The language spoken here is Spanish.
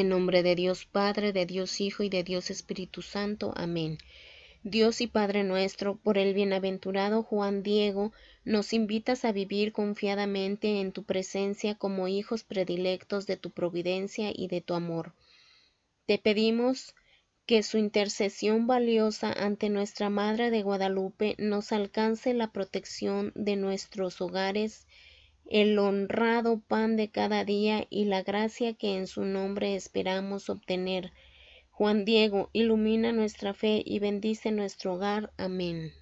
En nombre de Dios Padre, de Dios Hijo y de Dios Espíritu Santo. Amén. Dios y Padre nuestro, por el bienaventurado Juan Diego, nos invitas a vivir confiadamente en tu presencia como hijos predilectos de tu providencia y de tu amor. Te pedimos que su intercesión valiosa ante nuestra Madre de Guadalupe nos alcance la protección de nuestros hogares, el honrado pan de cada día y la gracia que en su nombre esperamos obtener. Juan Diego, ilumina nuestra fe y bendice nuestro hogar. Amén.